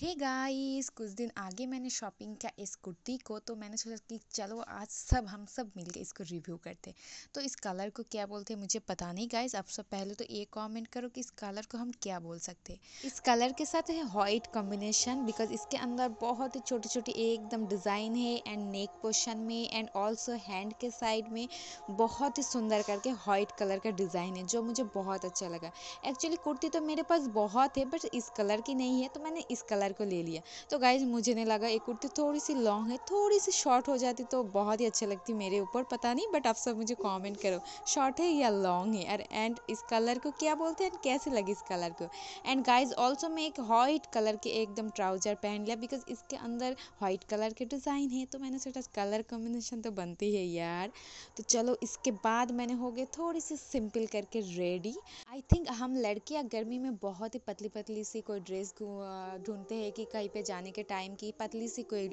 हे hey guys कुछ दिन आगे मैंने शॉपिंग किया इस कुर्ती को तो मैंने सोचा कि चलो आज सब हम सब मिल के इसको रिव्यू करते तो इस कलर को क्या बोलते हैं मुझे पता नहीं गाइस आप सब पहले तो ये कमेंट करो कि इस कलर को हम क्या बोल सकते हैं इस कलर के साथ है वाइट कॉम्बिनेशन बिकॉज इसके अंदर बहुत ही छोटी छोटी एकदम डिज़ाइन है एंड नेक पोशन में एंड ऑल्सो हैंड के साइड में बहुत ही सुंदर करके वाइट कलर का डिज़ाइन है जो मुझे बहुत अच्छा लगा एक्चुअली कुर्ती तो मेरे पास बहुत है बट इस कलर की नहीं है तो मैंने इस कलर कलर को ले लिया तो गाइज मुझे नहीं लगा ये कुर्ती थोड़ी सी लॉन्ग है थोड़ी सी शॉर्ट हो जाती तो बहुत ही अच्छी लगती मेरे ऊपर पता नहीं बट आप सब मुझे कॉमेंट करो शॉर्ट है या लॉन्ग है और एंड इस कलर को क्या बोलते हैं एंड कैसे लगी इस कलर को एंड गाइज ऑल्सो मैं एक वाइट कलर के एकदम ट्राउजर पहन लिया बिकॉज इसके अंदर वाइट कलर के डिज़ाइन है तो मैंने सोचा कलर कॉम्बिनेशन तो बनती है यार तो चलो इसके बाद मैंने हो गए थोड़ी सी सिंपल करके रेडी आई थिंक हम लड़कियाँ गर्मी में बहुत ही पतली पतली सी कोई ड्रेस ढूंढते चाहते हैं कि कहीं पे जाने के टाइम की पतली सी कोई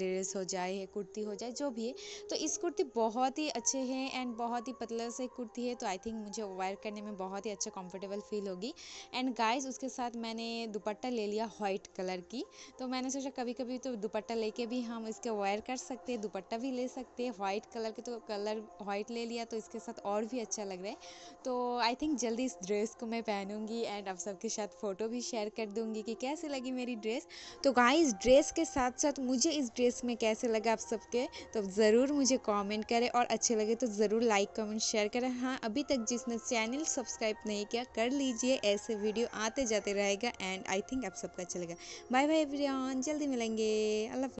ड्रेस हो जाए कुर्ती हो जाए जो भी है तो इस कुर्ती बहुत ही अच्छे हैं एंड बहुत ही पतला से कुर्ती है तो आई थिंक मुझे वायर करने में बहुत ही अच्छा कंफर्टेबल फील होगी एंड गाइस उसके साथ मैंने दुपट्टा ले लिया वाइट कलर की तो मैंने सोचा कभी कभी तो दुपट्टा लेके भी हम इसके वायर कर सकते हैं दुपट्टा भी ले सकते हैं वाइट कलर के तो कलर वाइट ले लिया तो इसके साथ और भी अच्छा लग रहा है तो आई थिंक जल्दी इस ड्रेस को मैं पहनूंगी एंड आप सबके साथ फ़ोटो भी शेयर कर दूंगी कि कैसी लगी मेरी ड्रेस तो गाइस ड्रेस के साथ साथ मुझे इस ड्रेस में कैसे लगा आप सबके तो ज़रूर मुझे कमेंट करें और अच्छे लगे तो ज़रूर लाइक कमेंट शेयर करें हाँ अभी तक जिसने चैनल सब्सक्राइब नहीं किया कर लीजिए ऐसे वीडियो आते जाते रहेगा एंड आई थिंक आप सबका अच्छा लगेगा बाय बाय एवरी जल्दी मिलेंगे अल्लाह